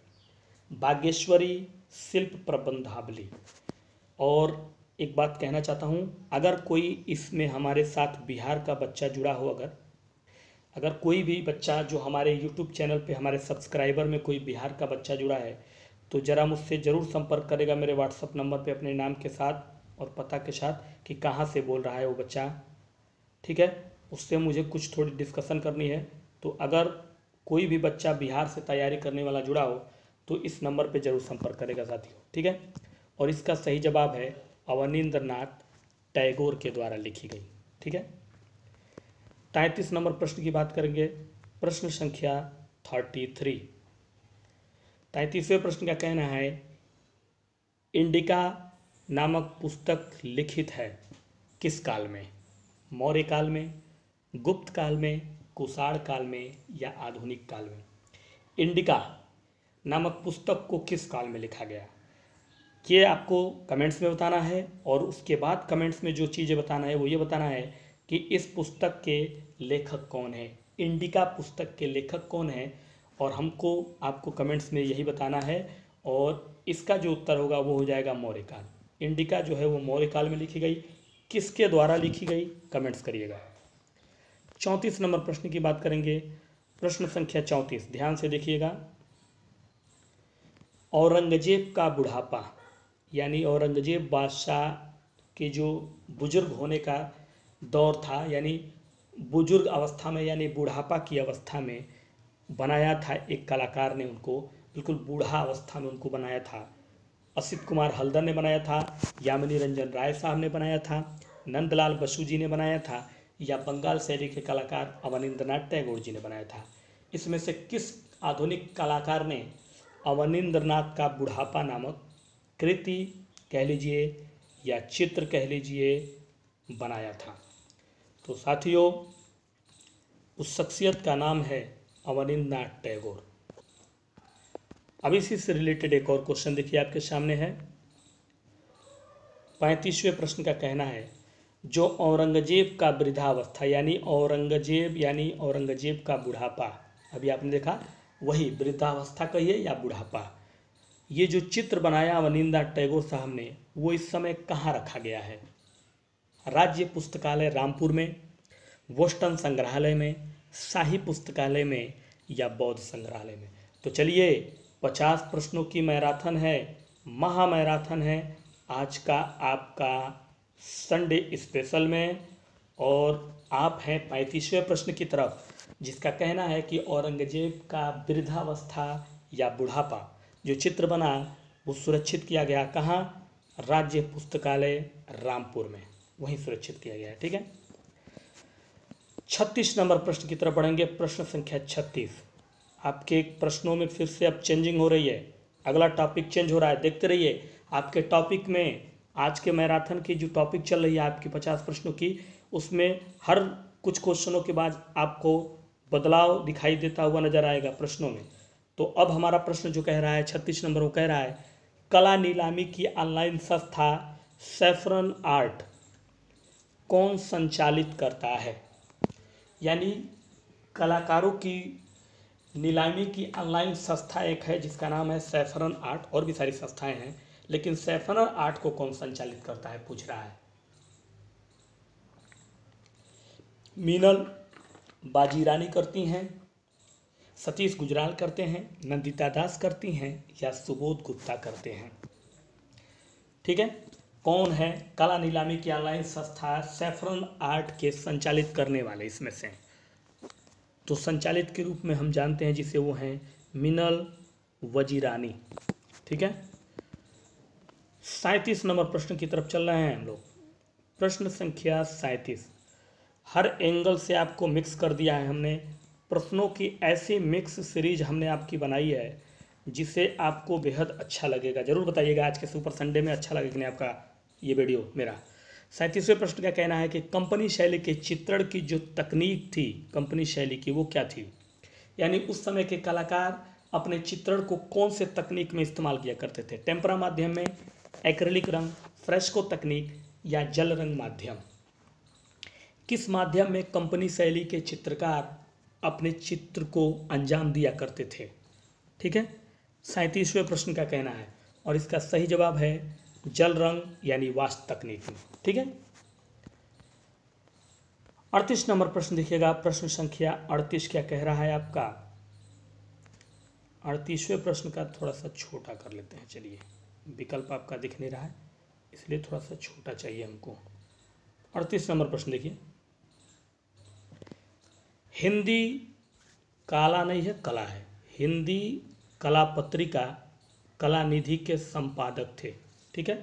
बागेश्वरी शिल्प प्रबंधावली और एक बात कहना चाहता हूँ अगर कोई इसमें हमारे साथ बिहार का बच्चा जुड़ा हो अगर अगर कोई भी बच्चा जो हमारे यूट्यूब चैनल पे हमारे सब्सक्राइबर में कोई बिहार का बच्चा जुड़ा है तो ज़रा मुझसे ज़रूर संपर्क करेगा मेरे व्हाट्सअप नंबर पे अपने नाम के साथ और पता के साथ कि कहाँ से बोल रहा है वो बच्चा ठीक है उससे मुझे कुछ थोड़ी डिस्कशन करनी है तो अगर कोई भी बच्चा बिहार से तैयारी करने वाला जुड़ा हो तो इस नंबर पर ज़रूर संपर्क करेगा साथियों ठीक है और इसका सही जवाब है अवनिंद्र टैगोर के द्वारा लिखी गई ठीक है तैंतीस नंबर प्रश्न की बात करेंगे प्रश्न संख्या थर्टी थ्री तैतीसवें तो प्रश्न का कहना है इंडिका नामक पुस्तक लिखित है किस काल में मौर्य काल में गुप्त काल में कुषाण काल में या आधुनिक काल में इंडिका नामक पुस्तक को किस काल में लिखा गया ये आपको कमेंट्स में बताना है और उसके बाद कमेंट्स में जो चीज़ें बताना है वो ये बताना है कि इस पुस्तक के लेखक कौन है इंडिका पुस्तक के लेखक कौन है और हमको आपको कमेंट्स में यही बताना है और इसका जो उत्तर होगा वो हो जाएगा काल इंडिका जो है वो काल में लिखी गई किसके द्वारा लिखी गई कमेंट्स करिएगा चौंतीस नंबर प्रश्न की बात करेंगे प्रश्न संख्या चौंतीस ध्यान से देखिएगा औरंगजेब का बुढ़ापा यानी औरंगजेब बादशाह के जो बुजुर्ग होने का दौर था यानी बुजुर्ग अवस्था में यानी बुढ़ापा की अवस्था में बनाया था एक कलाकार ने उनको बिल्कुल बूढ़ा अवस्था में उनको बनाया था असित कुमार हल्दर ने बनाया था यामिनी रंजन राय साहब ने बनाया था नंदलाल बसु जी ने बनाया था या बंगाल शैली के कलाकार अवनिंद्रनाथ टैगोर जी ने बनाया था इसमें से किस आधुनिक कलाकार ने अवनिंद्रनाथ का बुढ़ापा नामक कृति कह लीजिए या चित्र कह लीजिए बनाया था तो साथियों उस शख्सियत का नाम है अवनिंद्रनाथ टैगोर अब इसी से रिलेटेड एक और क्वेश्चन देखिए आपके सामने है पैंतीसवें प्रश्न का कहना है जो औरंगजेब का वृद्धावस्था यानी औरंगजेब यानी औरंगजेब का बुढ़ापा अभी आपने देखा वही वृद्धावस्था कहिए या बुढ़ापा ये जो चित्र बनाया अवनिंदा टैगोर साहब ने वो इस समय कहाँ रखा गया है राज्य पुस्तकालय रामपुर में वोस्टन संग्रहालय में शाही पुस्तकालय में या बौद्ध संग्रहालय में तो चलिए पचास प्रश्नों की मैराथन है महा मैराथन है आज का आपका संडे स्पेशल में और आप हैं पैंतीसवें प्रश्न की तरफ जिसका कहना है कि औरंगजेब का वृद्धावस्था या बुढ़ापा जो चित्र बना वो सुरक्षित किया गया कहाँ राज्य पुस्तकालय रामपुर में वहीं सुरक्षित किया गया ठीक है छत्तीस नंबर प्रश्न की तरफ बढ़ेंगे प्रश्न संख्या छत्तीस आपके प्रश्नों में फिर से अब चेंजिंग हो रही है अगला टॉपिक चेंज हो रहा है देखते रहिए आपके टॉपिक में आज के मैराथन की जो टॉपिक चल रही है आपकी पचास प्रश्नों की उसमें हर कुछ क्वेश्चनों के बाद आपको बदलाव दिखाई देता हुआ नजर आएगा प्रश्नों में तो अब हमारा प्रश्न जो कह रहा है छत्तीस नंबर वो कह रहा है कला नीलामी की ऑनलाइन संस्था सेफरन आर्ट कौन संचालित करता है यानी कलाकारों की नीलामी की ऑनलाइन संस्था एक है जिसका नाम है सैफरन आर्ट और भी सारी संस्थाएं हैं लेकिन सैफरन आर्ट को कौन संचालित करता है पूछ रहा है मीनल बाजीरानी करती हैं सतीश गुजराल करते हैं नंदिता दास करती हैं या सुबोध गुप्ता करते हैं ठीक है कौन है कला नीलामी की ऑनलाइन संस्था सेफरन आर्ट के संचालित करने वाले इसमें से तो संचालित के रूप में हम जानते हैं जिसे वो हैं मिनल वजीरानी ठीक है सैंतीस नंबर प्रश्न की तरफ चल रहे हैं हम लोग प्रश्न संख्या सैंतीस हर एंगल से आपको मिक्स कर दिया है हमने प्रश्नों की ऐसी मिक्स सीरीज हमने आपकी बनाई है जिसे आपको बेहद अच्छा लगेगा ज़रूर बताइएगा आज के सुपर संडे में अच्छा लगेगा आपका ये वीडियो मेरा सैंतीसवें प्रश्न का कहना है कि कंपनी शैली के चित्रण की जो तकनीक थी कंपनी शैली की वो क्या थी यानी उस समय के कलाकार अपने चित्रण को कौन से तकनीक में इस्तेमाल किया करते थे टेम्परा माध्यम में एक्रेलिक रंग फ्रेशको तकनीक या जल रंग माध्यम किस माध्यम में कंपनी शैली के चित्रकार अपने चित्र को अंजाम दिया करते थे ठीक है सैंतीसवें प्रश्न का कहना है और इसका सही जवाब है जल रंग यानी वाष्प तकनीकी ठीक है अड़तीस नंबर प्रश्न देखिएगा प्रश्न संख्या अड़तीस क्या कह रहा है आपका अड़तीसवें प्रश्न का थोड़ा सा छोटा कर लेते हैं चलिए विकल्प आपका दिख नहीं रहा है इसलिए थोड़ा सा छोटा चाहिए हमको अड़तीस नंबर प्रश्न देखिए हिंदी काला नहीं है कला है हिंदी कला पत्रिका कला निधि के संपादक थे ठीक है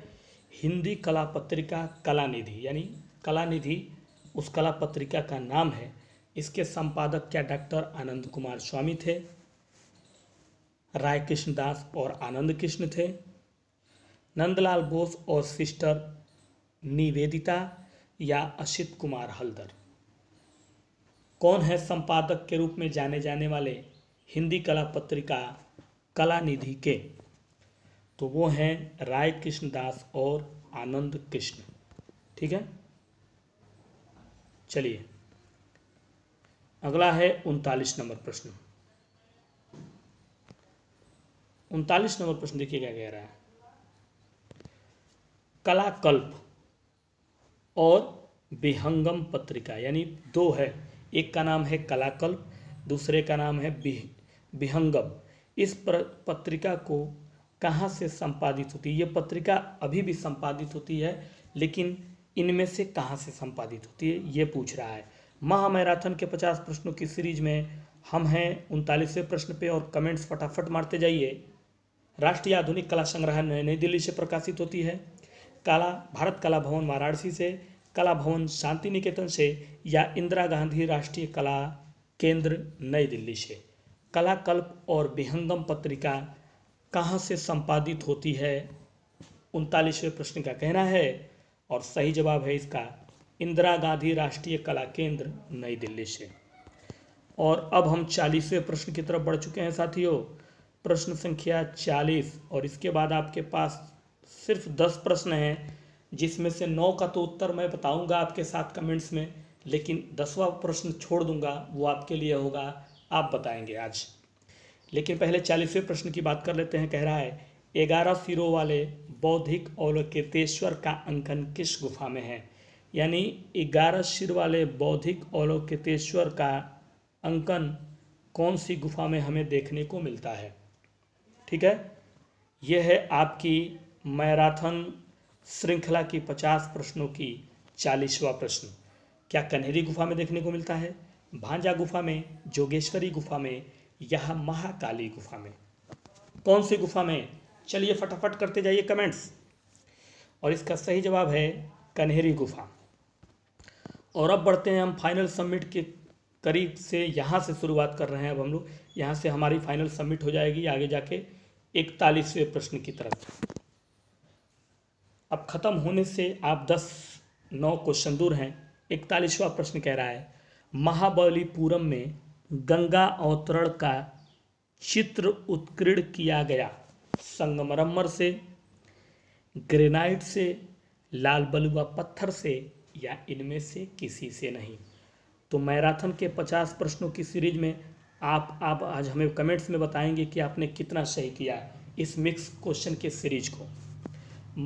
हिंदी कला पत्रिका कला निधि यानी कला निधि उस कला पत्रिका का नाम है इसके संपादक क्या डॉक्टर आनंद कुमार स्वामी थे राय कृष्ण दास और आनंद कृष्ण थे नंदलाल बोस और सिस्टर निवेदिता या अशित कुमार हल्दर कौन है संपादक के रूप में जाने जाने वाले हिंदी कला पत्रिका कला निधि के तो वो हैं राय कृष्ण दास और आनंद कृष्ण ठीक है चलिए अगला है उनतालीस नंबर प्रश्न उनतालीस नंबर प्रश्न देखिए क्या कह रहा है कलाकल्प और विहंगम पत्रिका यानी दो है एक का नाम है कलाकल्प दूसरे का नाम है विहंगम इस पत्रिका को कहाँ से संपादित होती है ये पत्रिका अभी भी संपादित होती है लेकिन इनमें से कहाँ से संपादित होती है ये पूछ रहा है महामैराथन के पचास प्रश्नों की सीरीज में हम हैं उनतालीसवें प्रश्न पे और कमेंट्स फटाफट मारते जाइए राष्ट्रीय आधुनिक कला संग्रहालय नई दिल्ली से प्रकाशित होती है कला भारत कला भवन वाराणसी से कला भवन शांति निकेतन से या इंदिरा गांधी राष्ट्रीय कला केंद्र नई दिल्ली से कलाकल्प और विहंगम पत्रिका कहाँ से संपादित होती है उनतालीसवें प्रश्न का कहना है और सही जवाब है इसका इंदिरा गांधी राष्ट्रीय कला केंद्र नई दिल्ली से और अब हम चालीसवें प्रश्न की तरफ बढ़ चुके हैं साथियों प्रश्न संख्या चालीस और इसके बाद आपके पास सिर्फ दस प्रश्न हैं जिसमें से नौ का तो उत्तर मैं बताऊंगा आपके साथ कमेंट्स में लेकिन दसवा प्रश्न छोड़ दूंगा वो आपके लिए होगा आप बताएंगे आज लेकिन पहले चालीसवें प्रश्न की बात कर लेते हैं कह रहा है ग्यारह सिरों वाले बौद्धिक अवलोकितेश्वर का अंकन किस गुफा में है यानी ग्यारह सिर वाले बौद्धिक अवलोकितेश्वर का अंकन कौन सी गुफा में हमें देखने को मिलता है ठीक है यह है आपकी मैराथन श्रृंखला की पचास प्रश्नों की चालीसवा प्रश्न क्या कन्हेरी गुफा में देखने को मिलता है भांजा गुफा में जोगेश्वरी गुफा में यह महाकाली गुफा में कौन सी गुफा में चलिए फटाफट करते जाइए कमेंट्स और इसका सही जवाब है कन्हेरी गुफा और अब बढ़ते हैं हम फाइनल सबमिट के करीब से यहाँ से शुरुआत कर रहे हैं अब हम लोग यहाँ से हमारी फाइनल सबमिट हो जाएगी आगे जाके इकतालीसवें प्रश्न की तरफ अब ख़त्म होने से आप दस नौ क्वेश्चन दूर हैं इकतालीसवा प्रश्न कह रहा है महाबलीपुरम में गंगा अवतरण का चित्र उत्कीर्ण किया गया संगमरमर से ग्रेनाइट से लाल बलुआ पत्थर से या इनमें से किसी से नहीं तो मैराथन के पचास प्रश्नों की सीरीज में आप आप आज हमें कमेंट्स में बताएंगे कि आपने कितना सही किया इस मिक्स क्वेश्चन के सीरीज को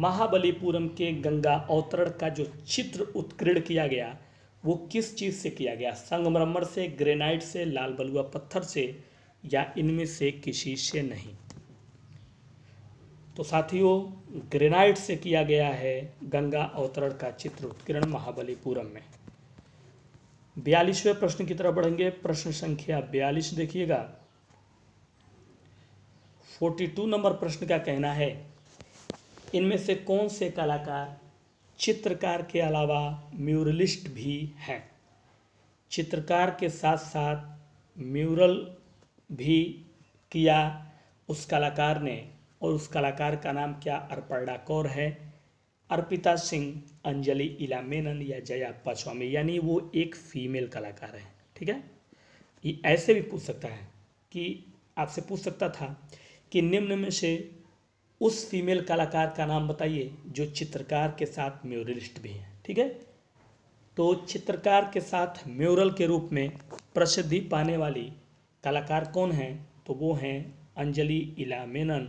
महाबलीपुरम के गंगा अवतरण का जो चित्र उत्कीर्ण किया गया वो किस चीज़ से किया गया संगमरमर से ग्रेनाइट से लाल बलुआ पत्थर से या इनमें से किसी से नहीं तो साथियों ग्रेनाइट से किया गया है गंगा अवतरण का चित्र उत्कीर्ण महाबलीपुरम में बयालीसवें प्रश्न की तरफ बढ़ेंगे प्रश्न संख्या बयालीस देखिएगा 42 नंबर प्रश्न का कहना है इनमें से कौन से कलाकार चित्रकार के अलावा म्यूरलिस्ट भी हैं चित्रकार के साथ साथ म्यूरल भी किया उस कलाकार ने और उस कलाकार का नाम क्या अर्पणा कौर है अर्पिता सिंह अंजलि इला मेनन या जया पाचवामी यानी वो एक फीमेल कलाकार हैं ठीक है ये ऐसे भी पूछ सकता है कि आपसे पूछ सकता था कि निम्न में से उस फीमेल कलाकार का नाम बताइए जो चित्रकार के साथ म्यूरलिस्ट भी हैं ठीक है तो चित्रकार के साथ म्यूरल के रूप में प्रसिद्धि पाने वाली कलाकार कौन हैं तो वो हैं अंजलि इला मेनन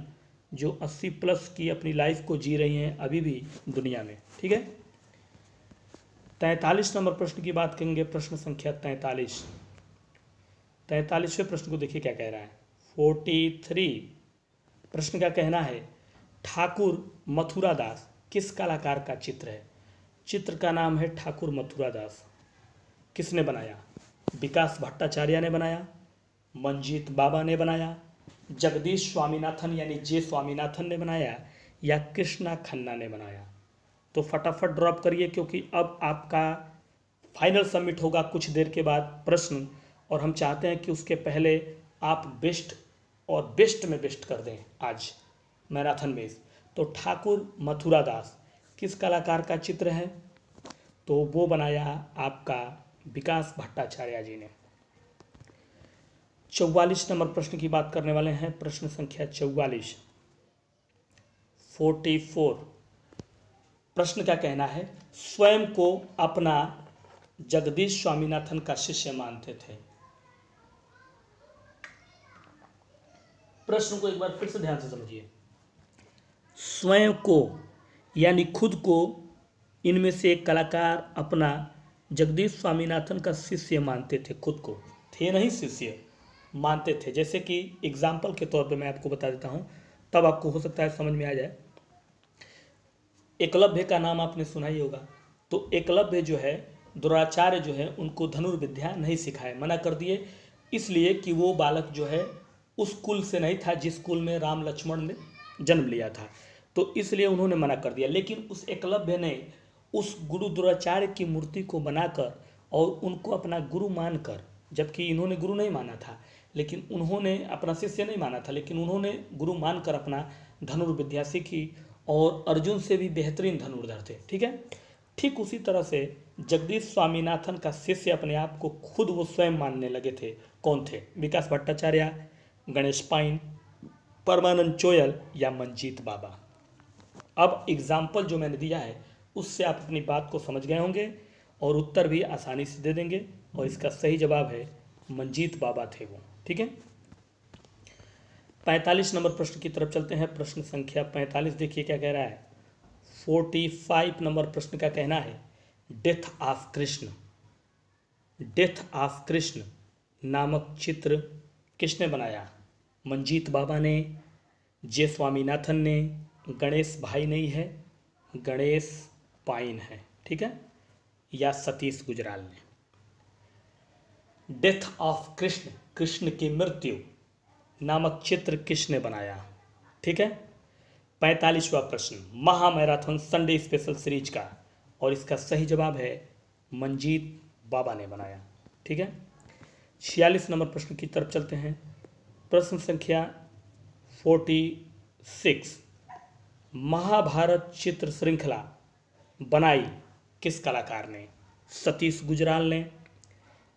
जो 80 प्लस की अपनी लाइफ को जी रही हैं अभी भी दुनिया में ठीक है तैंतालीस नंबर प्रश्न की बात करेंगे प्रश्न संख्या तैंतालीस तैंतालीसवें प्रश्न को देखिए क्या कह रहा है फोर्टी थ्री प्रश्न का कहना है ठाकुर मथुरा दास किस कलाकार का चित्र है चित्र का नाम है ठाकुर मथुरा दास किसने बनाया विकास भट्टाचार्य ने बनाया मंजीत बाबा ने बनाया जगदीश स्वामीनाथन यानी जे स्वामीनाथन ने बनाया या कृष्णा खन्ना ने बनाया तो फटाफट ड्रॉप करिए क्योंकि अब आपका फाइनल सबमिट होगा कुछ देर के बाद प्रश्न और हम चाहते हैं कि उसके पहले आप बेस्ट और बेस्ट में बेस्ट कर दें आज मैराथन बेस तो ठाकुर मथुरा दास किस कलाकार का चित्र है तो वो बनाया आपका विकास भट्टाचार्य जी ने चौवालीस नंबर प्रश्न की बात करने वाले हैं प्रश्न संख्या चौवालीस फोर्टी फोर प्रश्न का कहना है स्वयं को अपना जगदीश स्वामीनाथन का शिष्य मानते थे प्रश्न को एक बार फिर से ध्यान से समझिए स्वयं को यानी खुद को इनमें से एक कलाकार अपना जगदीश स्वामीनाथन का शिष्य मानते थे खुद को थे नहीं शिष्य मानते थे जैसे कि एग्जाम्पल के तौर पर मैं आपको बता देता हूँ तब आपको हो सकता है समझ में आ जाए एकलभ्य का नाम आपने सुना ही होगा तो एकलभ्य जो है दुराचार्य जो है उनको धनुर्विद्या नहीं सिखाए मना कर दिए इसलिए कि वो बालक जो है उस कुल से नहीं था जिस कुल में राम लक्ष्मण ने जन्म लिया था तो इसलिए उन्होंने मना कर दिया लेकिन उस एकलव्य ने उस गुरु द्रोणाचार्य की मूर्ति को बनाकर और उनको अपना गुरु मानकर जबकि इन्होंने गुरु नहीं माना था लेकिन उन्होंने अपना शिष्य नहीं माना था लेकिन उन्होंने गुरु मानकर अपना धनुर्विद्या सीखी और अर्जुन से भी बेहतरीन धनुर्धर थे ठीक है ठीक उसी तरह से जगदीश स्वामीनाथन का शिष्य अपने आप को खुद वो स्वयं मानने लगे थे कौन थे विकास भट्टाचार्य गणेश पाइन परमानंद चोयल या मंजीत बाबा अब एग्ज़ाम्पल जो मैंने दिया है उससे आप अपनी बात को समझ गए होंगे और उत्तर भी आसानी से दे देंगे और इसका सही जवाब है मंजीत बाबा थे वो ठीक है पैंतालीस नंबर प्रश्न की तरफ चलते हैं प्रश्न संख्या पैंतालीस देखिए क्या कह रहा है फोर्टी फाइव नंबर प्रश्न का कहना है death of Krishna death of Krishna नामक चित्र किसने बनाया मंजीत बाबा ने जे स्वामीनाथन ने गणेश भाई नहीं है गणेश पाइन है ठीक है या सतीश गुजराल ने डेथ ऑफ कृष्ण कृष्ण की मृत्यु नामक चित्र किसने बनाया ठीक है पैंतालीसवा प्रश्न महामैराथन संडे स्पेशल सीरीज का और इसका सही जवाब है मंजीत बाबा ने बनाया ठीक है छियालीस नंबर प्रश्न की तरफ चलते हैं प्रश्न संख्या फोर्टी सिक्स महाभारत चित्र श्रृंखला बनाई किस कलाकार ने सतीश गुजराल ने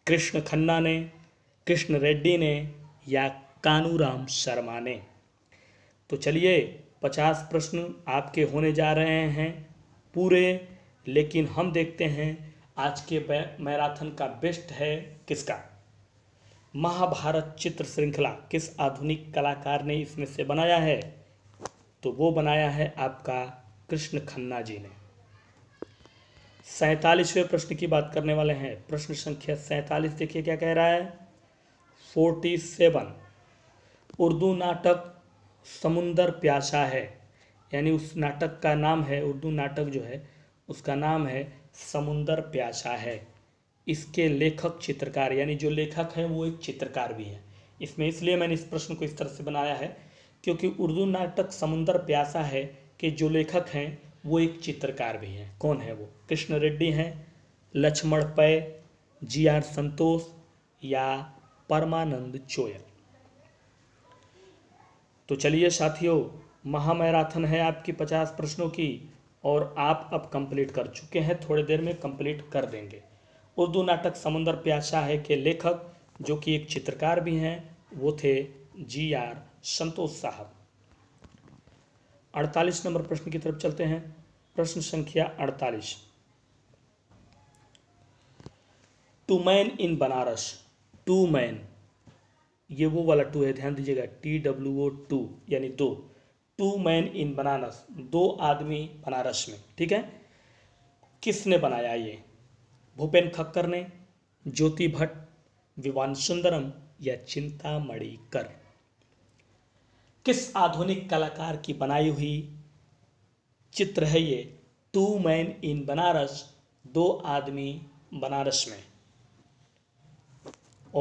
कृष्ण खन्ना ने कृष्ण रेड्डी ने या कानूराम शर्मा ने तो चलिए पचास प्रश्न आपके होने जा रहे हैं पूरे लेकिन हम देखते हैं आज के मैराथन का बेस्ट है किसका महाभारत चित्र श्रृंखला किस आधुनिक कलाकार ने इसमें से बनाया है तो वो बनाया है आपका कृष्ण खन्ना जी ने सैतालीसवें प्रश्न की बात करने वाले हैं प्रश्न संख्या सैतालीस देखिए क्या कह रहा है फोर्टी सेवन उर्दू नाटक समुंदर प्यासा है यानी उस नाटक का नाम है उर्दू नाटक जो है उसका नाम है समुंदर प्यासा है इसके लेखक चित्रकार यानी जो लेखक है वो एक चित्रकार भी है इसमें इसलिए मैंने इस प्रश्न को इस तरह से बनाया है क्योंकि उर्दू नाटक समुंदर प्यासा है के जो लेखक हैं वो एक चित्रकार भी हैं कौन है वो कृष्ण रेड्डी हैं लक्ष्मण पै जी आर संतोष या परमानंद चोयल तो चलिए साथियों महामैराथन है आपकी पचास प्रश्नों की और आप अब कंप्लीट कर चुके हैं थोड़ी देर में कंप्लीट कर देंगे उर्दू नाटक समुंदर प्यासा है के लेखक जो कि एक चित्रकार भी हैं वो थे जी आर संतोष साहब अड़तालीस नंबर प्रश्न की तरफ चलते हैं प्रश्न संख्या अड़तालीस two men in Banaras two men ये वो वाला टू है ध्यान दीजिएगा टी डब्ल्यू ओ टू यानी दो टू मैन इन बनारस दो आदमी बनारस में ठीक है किसने बनाया ये भूपेन खक्कर ने ज्योति भट्ट विवान सुंदरम या चिंतामणि कर किस आधुनिक कलाकार की बनाई हुई चित्र है ये टू मैन इन बनारस दो आदमी बनारस में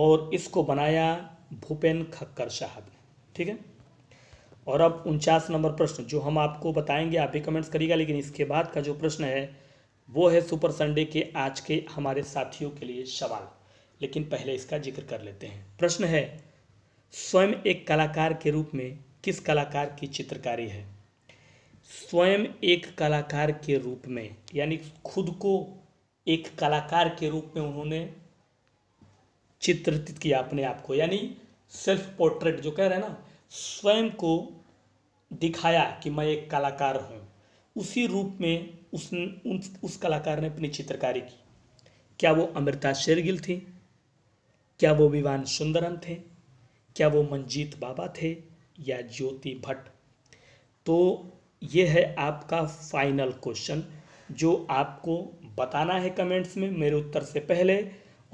और इसको बनाया भूपेन खक्कर साहब ने ठीक है और अब उनचास नंबर प्रश्न जो हम आपको बताएंगे आप भी कमेंट्स करिएगा लेकिन इसके बाद का जो प्रश्न है वो है सुपर संडे के आज के हमारे साथियों के लिए सवाल लेकिन पहले इसका जिक्र कर लेते हैं प्रश्न है स्वयं एक कलाकार के रूप में किस कलाकार की चित्रकारी है स्वयं एक कलाकार के रूप में यानी खुद को एक कलाकार के रूप में उन्होंने चित्रित किया अपने आप को यानी सेल्फ पोर्ट्रेट जो कह रहे हैं ना स्वयं को दिखाया कि मैं एक कलाकार हूँ उसी रूप में उस उस कलाकार ने अपनी चित्रकारी की क्या वो अमृता शेरगिल थी क्या वो विवान सुंदरम थे क्या वो मंजीत बाबा थे या ज्योति भट्ट तो ये है आपका फाइनल क्वेश्चन जो आपको बताना है कमेंट्स में मेरे उत्तर से पहले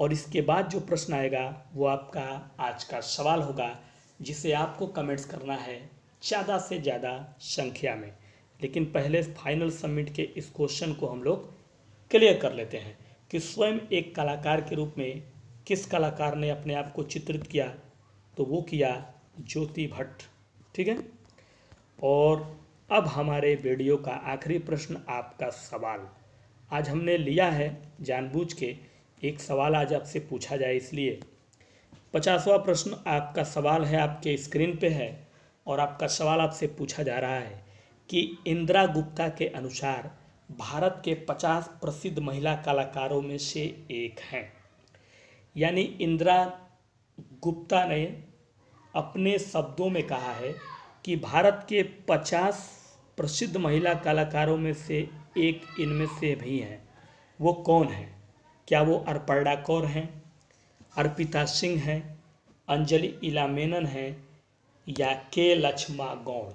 और इसके बाद जो प्रश्न आएगा वो आपका आज का सवाल होगा जिसे आपको कमेंट्स करना है ज़्यादा से ज़्यादा संख्या में लेकिन पहले फाइनल सबमिट के इस क्वेश्चन को हम लोग क्लियर कर लेते हैं कि स्वयं एक कलाकार के रूप में किस कलाकार ने अपने आप को चित्रित किया तो वो किया ज्योति भट्ट ठीक है और अब हमारे वीडियो का आखिरी प्रश्न आपका सवाल आज हमने लिया है जानबूझ के एक सवाल आज आपसे पूछा जाए इसलिए पचासवा प्रश्न आपका सवाल है आपके स्क्रीन पे है और आपका सवाल आपसे पूछा जा रहा है कि इंदिरा गुप्ता के अनुसार भारत के पचास प्रसिद्ध महिला कलाकारों में से एक हैं यानी इंदिरा गुप्ता ने अपने शब्दों में कहा है कि भारत के 50 प्रसिद्ध महिला कलाकारों में से एक इनमें से भी हैं वो कौन हैं क्या वो अर्पणा कौर हैं अर्पिता सिंह हैं अंजलि इलामेनन हैं या के लक्ष्मा गौड़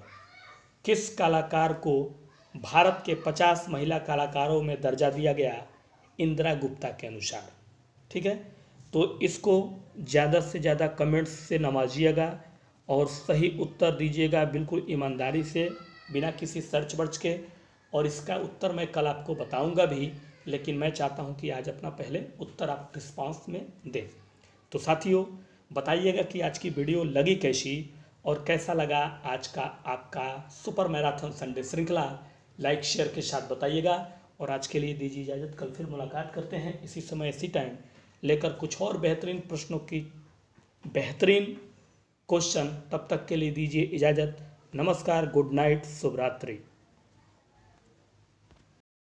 किस कलाकार को भारत के 50 महिला कलाकारों में दर्जा दिया गया इंदिरा गुप्ता के अनुसार ठीक है तो इसको ज़्यादा से ज़्यादा कमेंट्स से नवाजिएगा और सही उत्तर दीजिएगा बिल्कुल ईमानदारी से बिना किसी सर्च वर्च के और इसका उत्तर मैं कल आपको बताऊंगा भी लेकिन मैं चाहता हूं कि आज अपना पहले उत्तर आप रिस्पांस में दें तो साथियों बताइएगा कि आज की वीडियो लगी कैसी और कैसा लगा आज का आपका सुपर मैराथन संडे श्रृंखला लाइक शेयर के साथ बताइएगा और आज के लिए दीजिए इजाज़त कल फिर मुलाकात करते हैं इसी समय इसी टाइम लेकर कुछ और बेहतरीन प्रश्नों की बेहतरीन क्वेश्चन तब तक के लिए दीजिए इजाज़त नमस्कार गुड नाइट शुभरात्रि